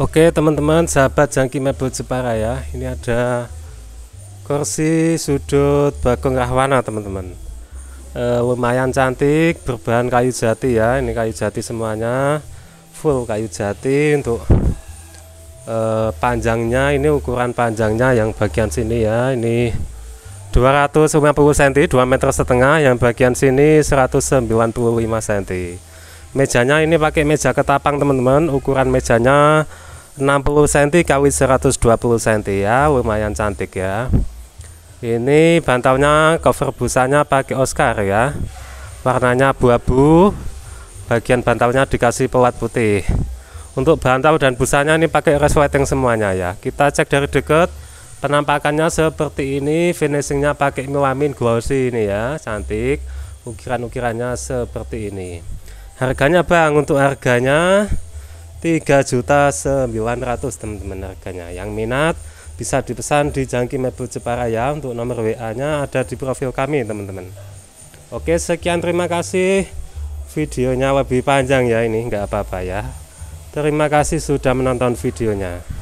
Oke teman-teman sahabat jangki mebel Jepara ya ini ada kursi sudut bagong rahwana teman-teman e, lumayan cantik berbahan kayu jati ya ini kayu jati semuanya full kayu jati untuk e, panjangnya ini ukuran panjangnya yang bagian sini ya ini 250 cm 2 meter setengah yang bagian sini 195 cm mejanya ini pakai meja ketapang teman-teman ukuran mejanya 60 cm kali 120 cm ya lumayan cantik ya ini bantalnya cover busanya pakai Oscar ya warnanya abu-abu bagian bantalnya dikasih pewat putih untuk bantal dan busanya ini pakai resleting semuanya ya kita cek dari dekat penampakannya seperti ini finishingnya pakai melamin glossy ini ya cantik ukiran-ukirannya seperti ini harganya bang untuk harganya Tiga juta sembilan ratus teman-teman harganya yang minat bisa dipesan di Jangki Mebel ya. untuk nomor WA nya ada di profil kami teman-teman Oke sekian terima kasih videonya lebih panjang ya ini nggak apa-apa ya Terima kasih sudah menonton videonya